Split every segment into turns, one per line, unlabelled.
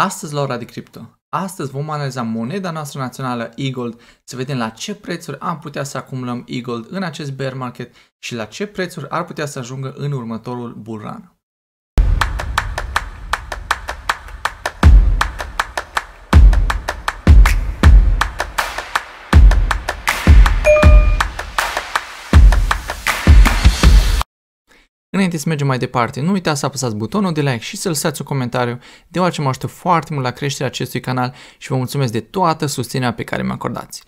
Astăzi la ora de cripto. Astăzi vom analiza moneda noastră națională e-gold, să vedem la ce prețuri am putea să acumulăm e-gold în acest bear market și la ce prețuri ar putea să ajungă în următorul bull run. Înainte să mergem mai departe, nu uitați să apăsați butonul de like și să lăsați un comentariu, deoarece mă ajută foarte mult la creșterea acestui canal și vă mulțumesc de toată susținerea pe care mi-o acordați.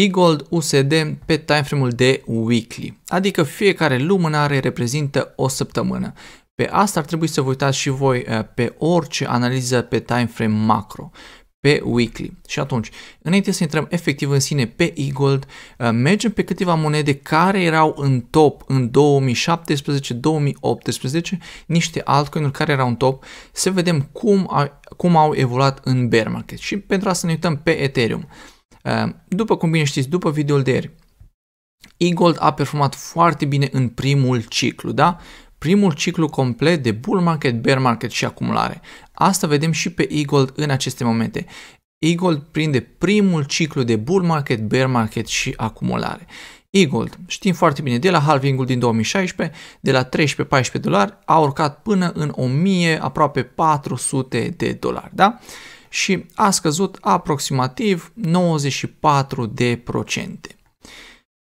E-Gold USD pe timeframe-ul de weekly, adică fiecare lumânare reprezintă o săptămână. Pe asta ar trebui să vă uitați și voi eh, pe orice analiză pe timeframe macro pe weekly. Și atunci, înainte să intrăm efectiv în sine pe e-gold, uh, mergem pe câteva monede care erau în top în 2017-2018, niște altcoin-uri care erau în top, să vedem cum, a, cum au evoluat în bear market. Și pentru asta ne uităm pe Ethereum. Uh, după cum bine știți, după videoul de ieri, e-gold a performat foarte bine în primul ciclu, da? primul ciclu complet de bull market, bear market și acumulare. Asta vedem și pe Eagle în aceste momente. Eagle prinde primul ciclu de bull market, bear market și acumulare. Eagle, știm foarte bine, de la halvingul din 2016, de la 13-14 dolari, a urcat până în 1000, aproape 400 de dolari, da? Și a scăzut aproximativ 94 de procente.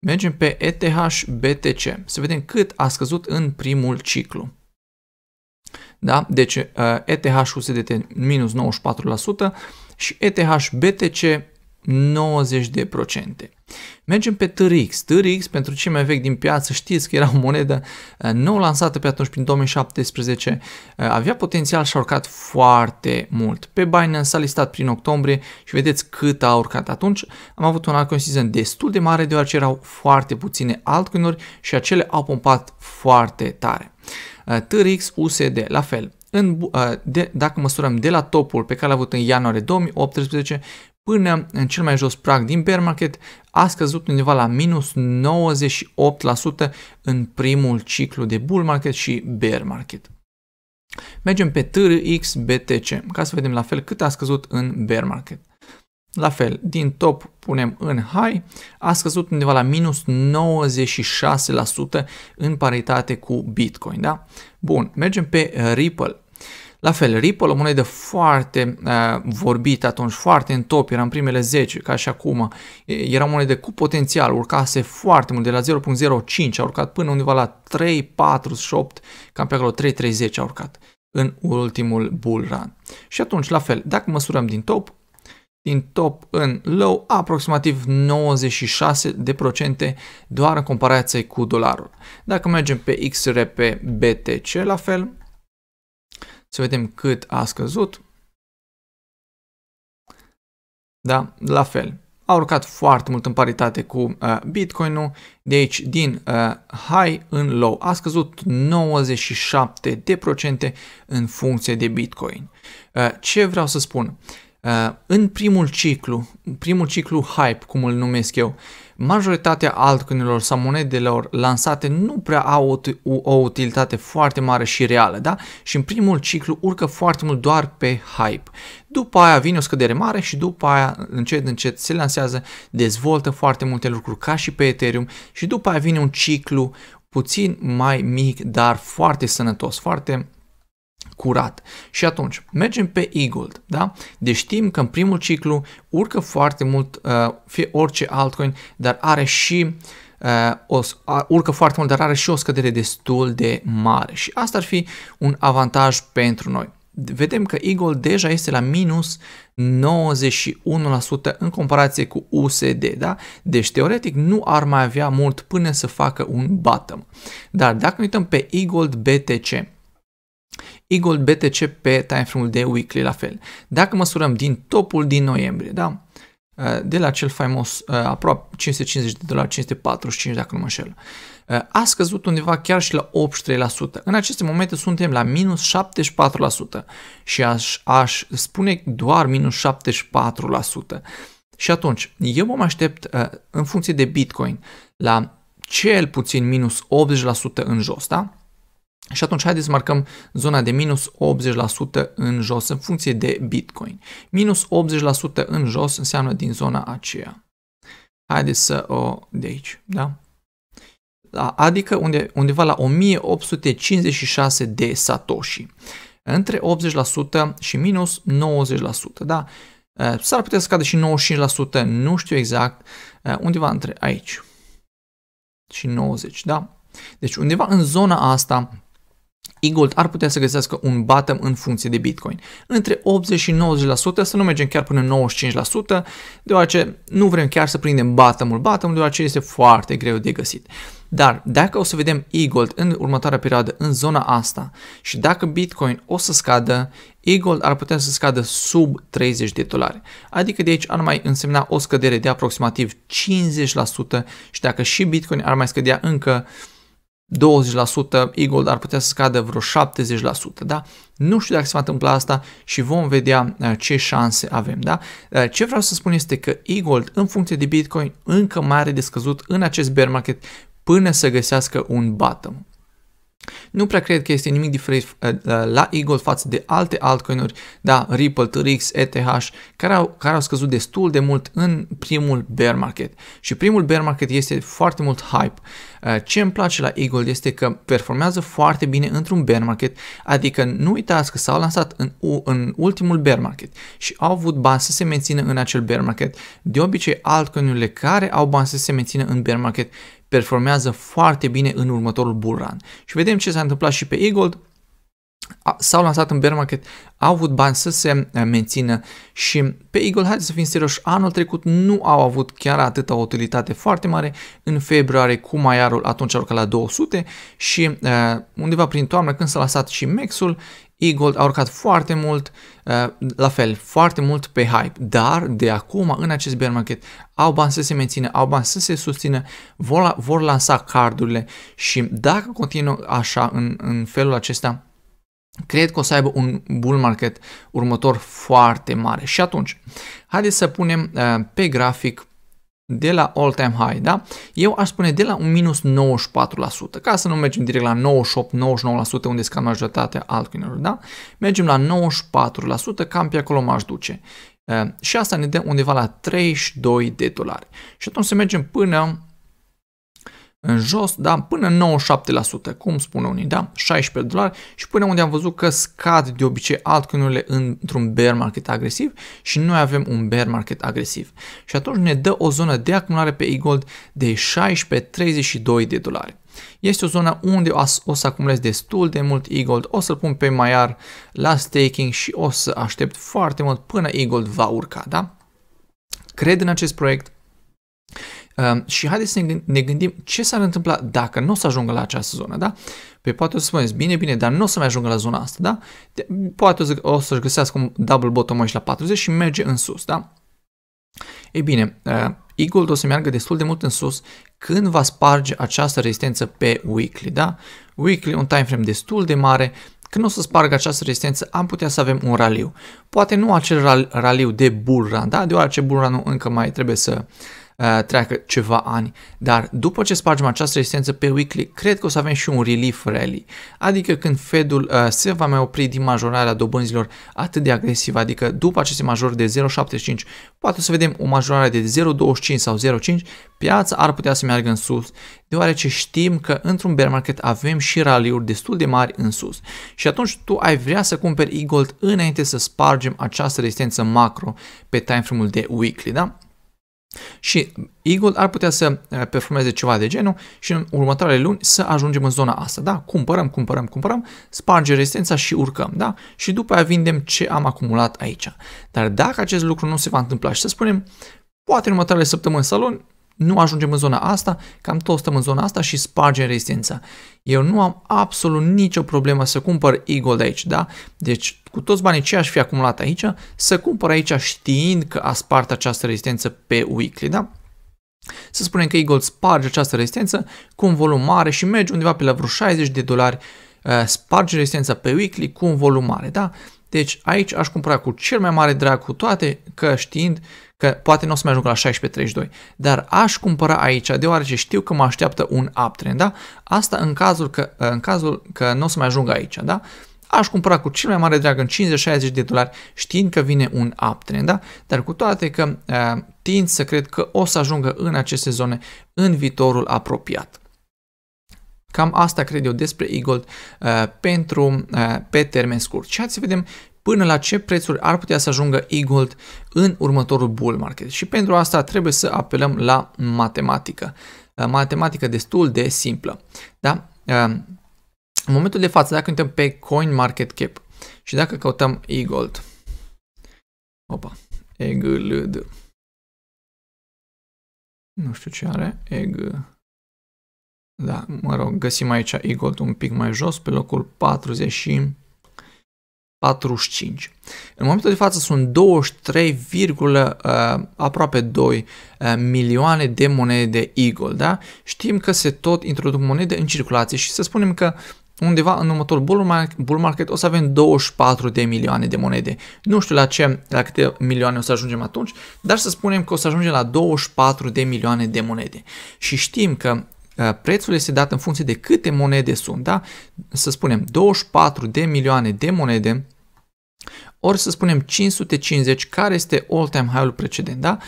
Mergem pe ETH-BTC să vedem cât a scăzut în primul ciclu. Da? Deci uh, ETH-USDT minus 94% și ETH-BTC 90%. Mergem pe TRX. TRX, pentru cei mai vechi din piață, știți că era o monedă eh, nou lansată pe atunci, prin 2017, eh, avea potențial și a urcat foarte mult. Pe Binance s-a listat prin octombrie și vedeți cât a urcat atunci. Am avut un altcoin season destul de mare, deoarece erau foarte puține altcoinuri și acele au pompat foarte tare. Eh, TRX USD, la fel, în, de, dacă măsurăm de la topul pe care l-a avut în ianuarie 2018 până în cel mai jos prag din bear market, a scăzut undeva la minus 98% în primul ciclu de bull market și bear market. Mergem pe TRXBTC, ca să vedem la fel cât a scăzut în bear market. La fel, din top punem în high, a scăzut undeva la minus 96% în paritate cu Bitcoin, da? Bun, mergem pe Ripple. La fel, Ripple, o monedă foarte uh, vorbită atunci, foarte în top, era în primele 10, ca și acum, era o monedă cu potențial, urcase foarte mult, de la 0.05 a urcat până undeva la 3.48, cam pe acolo 3.30 a urcat în ultimul bull run. Și atunci, la fel, dacă măsurăm din top, din top în low, aproximativ 96% doar în comparație cu dolarul. Dacă mergem pe XRP BTC, la fel, să vedem cât a scăzut. Da? La fel. A urcat foarte mult în paritate cu uh, Bitcoin-ul. Deci, din uh, high în low a scăzut 97% în funcție de Bitcoin. Uh, ce vreau să spun? Uh, Uh, în primul ciclu, primul ciclu hype, cum îl numesc eu, majoritatea altcoinelor sau monedelor lansate nu prea au o, o utilitate foarte mare și reală, da? Și în primul ciclu urcă foarte mult doar pe hype. După aia vine o scădere mare și după aia încet încet se lansează, dezvoltă foarte multe lucruri ca și pe Ethereum și după aia vine un ciclu puțin mai mic, dar foarte sănătos, foarte curat. Și atunci, mergem pe Eagle, da? Deci știm că în primul ciclu urcă foarte mult uh, fie orice altcoin, dar are și uh, o, uh, urcă foarte mult, dar are și o scădere destul de mare. Și asta ar fi un avantaj pentru noi vedem că Eagle deja este la minus 91% în comparație cu USD, da? Deci teoretic nu ar mai avea mult până să facă un bottom. Dar dacă ne uităm pe Eagle BTC, Eagle BTC pe timeframe-ul de weekly la fel. Dacă măsurăm din topul din noiembrie, da? Uh, de la cel faimos uh, aproape 550 de dolari, 545 dacă nu mă înșel, uh, a scăzut undeva chiar și la 83%. În aceste momente suntem la minus 74% și aș, aș spune doar minus 74%. Și atunci, eu mă aștept în funcție de Bitcoin la cel puțin minus 80% în jos, da? Și atunci haideți să marcăm zona de minus 80% în jos în funcție de Bitcoin. Minus 80% în jos înseamnă din zona aceea. Haideți să o de aici, da? da adică unde, undeva la 1856 de satoshi. Între 80% și minus 90%, da? Eh, s-ar putea să cadă și 95%, nu știu exact, eh, undeva între aici și 90, da? Deci undeva în zona asta Eagle ar putea să găsească un bottom în funcție de Bitcoin. Între 80 și 90%, să nu mergem chiar până 95%, deoarece nu vrem chiar să prindem bottom-ul bottom, deoarece este foarte greu de găsit. Dar dacă o să vedem Eagle în următoarea perioadă în zona asta și dacă Bitcoin o să scadă, Eagle ar putea să scadă sub 30 de dolari. Adică de aici ar mai însemna o scădere de aproximativ 50% și dacă și Bitcoin ar mai scădea încă uh, 20%, Eagle ar putea să scadă vreo 70%, da? Nu știu dacă se va întâmpla asta și vom vedea uh, ce șanse avem, da? Uh, ce vreau să spun este că Eagle, în funcție de Bitcoin, încă mai are de scăzut în acest bear market până să găsească un bottom. Nu prea cred că este nimic diferit eh, eh, la Eagle față de alte altcoinuri, da, Ripple, TRX, ETH, care au, care au scăzut destul de mult în primul bear market. Și primul bear market este foarte mult hype. Eh, ce îmi place la Eagle este că performează foarte bine într-un bear market, adică nu uitați că s-au lansat în, în ultimul bear market și au avut bani să se mențină în acel bear market. De obicei, altcoinurile care au bani să se mențină în bear market performează foarte bine în următorul bull run. Și vedem ce s-a întâmplat și pe Eagle, s-au lansat în bear market, au avut bani să se eh, mențină și pe Eagle, haideți să fim serioși, anul trecut nu au avut chiar atâta utilitate foarte mare în februarie cu maiarul atunci au la 200 și eh, undeva prin toamnă când s-a lansat și Maxul, E-Gold a urcat foarte mult, uh, la fel, foarte mult pe hype, dar de acum, în acest bear market, au bani să se mențină, au bani să se susțină, vor, vor lansa cardurile și dacă continuă așa, în, în felul acesta, cred că o să aibă un bull market următor foarte mare. Și atunci, haideți să punem uh, pe grafic de la all time high, da? Eu aș spune de la un minus 94%, ca să nu mergem direct la 98-99% unde scam majoritatea altcoinelor, da? Mergem la 94%, cam pe acolo m-aș duce. Eh, și asta ne dă undeva la 32 de dolari. Și atunci să mergem până în jos, da, până 97%, cum spun unii, da, 16 dolari și până unde am văzut că scad de obicei altcoinurile într-un bear market agresiv și noi avem un bear market agresiv. Și atunci ne dă o zonă de acumulare pe e-gold de 16-32 de dolari. Este o zonă unde o să acumulez destul de mult e-gold, o să-l pun pe Maiar la staking și o să aștept foarte mult până e-gold va urca, da? Cred în acest proiect, Ehm, și haideți să ne gândim ce s-ar întâmpla dacă nu o să ajungă la această zonă, da? Păi poate o să spuneți, bine, bine, dar nu o să mai ajungă la zona asta, da? Poate o să-și găsească un double bottom aici la 40 și merge în sus, da? Ei bine, ehm, Eagle o să meargă destul de mult în sus când va sparge această rezistență pe weekly, da? Weekly, un time frame destul de mare, când o să spargă această rezistență, am putea să avem un raliu. Poate nu acel raliu de bull run, da? deoarece bull run încă mai trebuie să, Uh, treacă ceva ani. Dar după ce spargem această rezistență pe weekly, cred că o să avem și un relief rally, adică când Fedul uh, se va mai opri din majorarea dobânzilor atât de agresivă, adică după aceste majori de 0,75, poate o să vedem o majorare de 0,25 sau 0,5, piața ar putea să meargă în sus, deoarece știm că într-un bear market avem și raliuri destul de mari în sus. Și atunci tu ai vrea să cumperi e-gold înainte să spargem această rezistență macro pe timeframe-ul de weekly, da? Și Eagle ar putea să eh, performeze ceva de genul și în următoarele luni să ajungem în zona asta, da? Cumpărăm, cumpărăm, cumpărăm, sparge rezistența și urcăm, da? Și după aia vindem ce am acumulat aici. Dar dacă acest lucru nu se va întâmpla și să spunem, poate în următoarele săptămâni sau luni nu ajungem în zona asta, cam tot stăm în zona asta și spargem rezistența. Eu nu am absolut nicio problemă să cumpăr Eagle de aici, da? Deci cu toți banii ce aș fi acumulat aici, să cumpăr aici știind că a spart această rezistență pe weekly, da? Să spunem că Eagle sparge această rezistență cu un volum mare și merge undeva pe la vreo 60 de dolari, uh, sparge rezistența pe weekly cu un volum mare, da? Deci aici aș cumpăra cu cel mai mare drag cu toate, că știind că poate nu o să mai ajung la 16.32, dar aș cumpăra aici, deoarece știu că mă așteaptă un uptrend, da? Asta în cazul că, în cazul că nu o să mai ajung aici, da? Aș cumpăra cu cel mai mare drag în 50-60 de dolari, știind că vine un uptrend, da? Dar cu toate că eh, tind să cred că o să ajungă în aceste zone în viitorul apropiat. Cam asta cred eu despre Eagle uh, pentru, uh, pe termen scurt. Și hai să vedem până la ce prețuri ar putea să ajungă Eagle în următorul bull market. Și pentru asta trebuie să apelăm la matematică. Uh, matematică destul de simplă. Da? Uh, în momentul de față, dacă uităm pe Coin Market Cap și dacă căutăm Eagle, opa, Eagle. nu știu ce are, Eagle. Da, mă rog, găsim aici Eagle un pic mai jos, pe locul 40 45. În momentul de față sunt 23, uh, aproape 2 uh, milioane de monede de Eagle, da? Știm că se tot introduc monede în circulație și să spunem că undeva în următorul bull market, bull market o să avem 24 de milioane de monede. Nu știu la ce, la câte milioane o să ajungem atunci, dar să spunem că o să ajungem la 24 de milioane de monede. Și știm că Uh, prețul este dat în funcție de câte monede sunt, da? Să spunem 24 de milioane de monede ori să spunem 550, care este all-time high-ul precedent, da?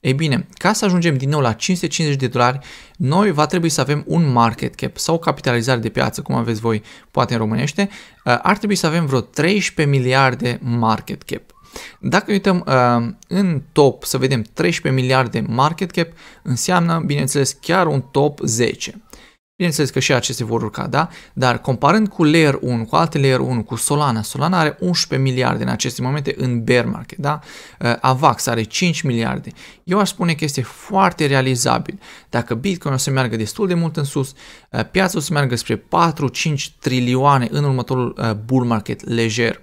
Ei bine, ca să ajungem din nou la 550 de dolari, noi va trebui să avem un market cap sau capitalizare de piață, cum aveți voi poate în românește, uh, ar trebui să avem vreo 13 miliarde market cap. Dacă uităm uh, în top să vedem 13 miliarde market cap, înseamnă, bineînțeles, chiar un top 10. Bineînțeles că și aceste vor urca, da? Dar comparând cu Layer 1, cu alte Layer 1, cu Solana, Solana are 11 miliarde în aceste momente în bear market, da? Uh, Avax are 5 miliarde. Eu aș spune că este foarte realizabil. Dacă Bitcoin o să meargă destul de mult în sus, uh, piața o să meargă spre 4-5 trilioane în următorul uh, bull market lejer.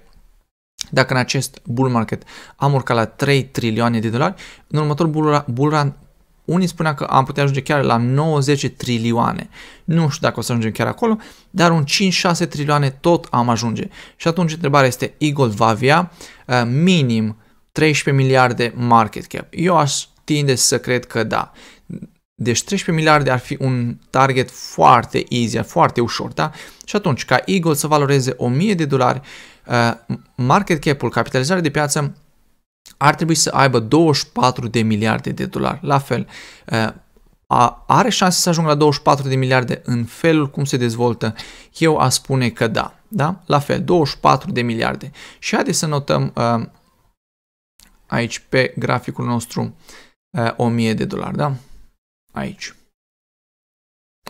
Dacă în acest bull market am urcat la 3 trilioane de dolari, în următorul bull, bull run unii spunea că am putea ajunge chiar la 90 trilioane. Nu știu dacă o să ajungem chiar acolo, dar un 5-6 trilioane tot am ajunge. Și atunci întrebarea este, Eagle va avea uh, minim 13 miliarde market cap? Eu aș tinde să cred că da. Deci 13 miliarde ar fi un target foarte easy, foarte ușor, da? Și atunci, ca Eagle să valoreze 1000 de dolari, Uh, market cap-ul, capitalizarea de piață, ar trebui să aibă 24 de miliarde de dolari. La fel, uh, are șanse să ajungă la 24 de miliarde în felul cum se dezvoltă? Eu a spune că da. da? La fel, 24 de miliarde. Și haideți să notăm uh, aici pe graficul nostru 1000 de dolari. Da? Aici.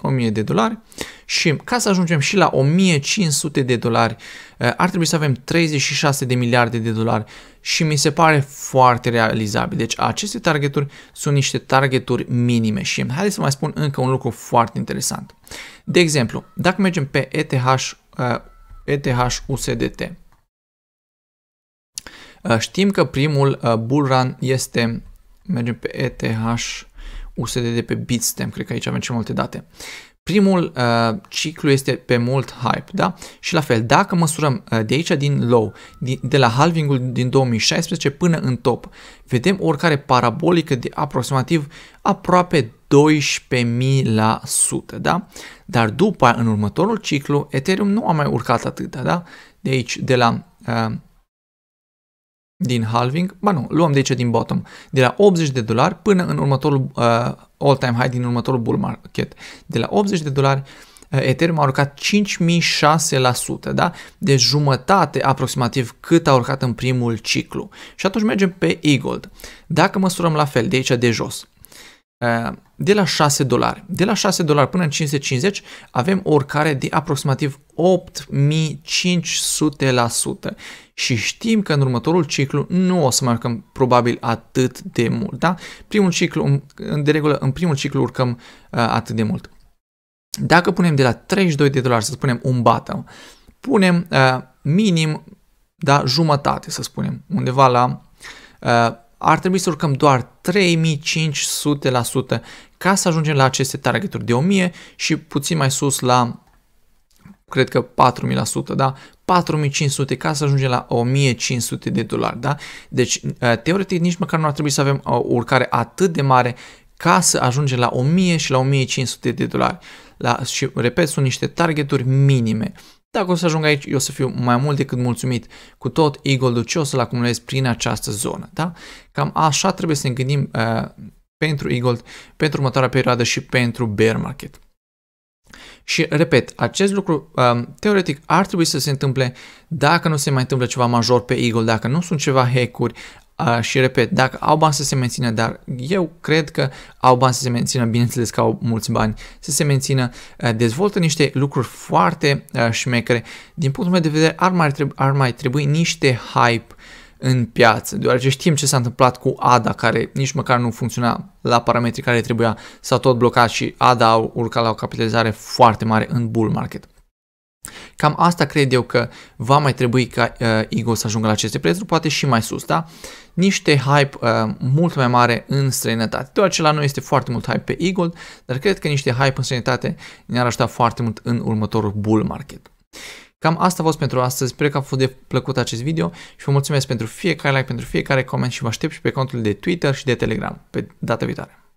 1000 de dolari și ca să ajungem și la 1500 de dolari eh, ar trebui să avem 36 de miliarde de dolari și mi se pare foarte realizabil. Deci aceste targeturi sunt niște targeturi minime și haideți să mai spun încă un lucru foarte interesant. De exemplu, dacă mergem pe ETH, ETH eh, USDT, eh, știm că primul bull run este, mergem pe ETH USD de pe Bitstamp, cred că aici avem cel multe date. Primul uh, ciclu este pe mult hype, da? Și la fel, dacă măsurăm uh, de aici din low, din, de la halvingul din 2016 până în top, vedem oricare parabolică de aproximativ aproape 12.000%, da? Dar după, în următorul ciclu, Ethereum nu a mai urcat atât, da? De aici, de la uh, din halving, ba nu, luăm de aici din bottom, de la 80 de dolari până în următorul uh, all-time high din următorul bull market. De la 80 de dolari uh, Ethereum a urcat 5600, da? de deci jumătate aproximativ cât a urcat în primul ciclu. Și atunci mergem pe e-gold. Dacă măsurăm la fel, de aici de jos, Eh, de la 6 dolari. De la 6 dolari până în 550 avem o urcare de aproximativ 8500% și știm că în următorul ciclu nu o să marcăm probabil atât de mult. Da? Primul ciclu, de regulă, în primul ciclu urcăm eh, atât de mult. Dacă punem de la 32 de dolari, să spunem un bottom, punem eh, minim da, jumătate, să spunem, undeva la ar trebui să urcăm doar 3500% ca să ajungem la aceste targeturi de 1000 și puțin mai sus la cred că 4000%, da? 4500 ca să ajungem la 1500 de dolari, da? Deci, eh, teoretic, nici măcar nu ar trebui să avem eh, o urcare atât de mare ca să ajungem la 1000 și la 1500 de dolari. La, și, repet, sunt niște targeturi minime. Dacă o să ajung aici, eu o să fiu mai mult decât mulțumit cu tot eagle-ul ce o să-l acumulez prin această zonă. Da? Cam așa trebuie să ne gândim uh, pentru eagle, pentru următoarea perioadă și pentru bear market. Și repet, acest lucru um, teoretic ar trebui să se întâmple dacă nu se mai întâmplă ceva major pe Eagle, dacă nu sunt ceva hack Uh, și repet, dacă au bani să se mențină, dar eu cred că au bani să se mențină, bineînțeles că au mulți bani să se mențină, uh, dezvoltă niște lucruri foarte uh, șmecere. Din punctul meu de vedere, ar mai, trebui, ar mai trebui niște hype în piață, deoarece știm ce s-a întâmplat cu ADA, care nici măcar nu funcționa la parametrii care trebuia, s-a tot blocat și ADA au urcat la o capitalizare foarte mare în bull market. Cam asta cred eu că va mai trebui ca uh, Eagle să ajungă la aceste prețuri, poate și mai sus, da? Niște hype uh, mult mai mare în străinătate. ce la noi este foarte mult hype pe Eagle, dar cred că niște hype în străinătate ne-ar ajuta foarte mult în următorul bull market. Cam asta a fost pentru astăzi, sper că a fost de plăcut acest video și vă mulțumesc pentru fiecare like, pentru fiecare coment și vă aștept și pe contul de Twitter și de Telegram pe data viitoare.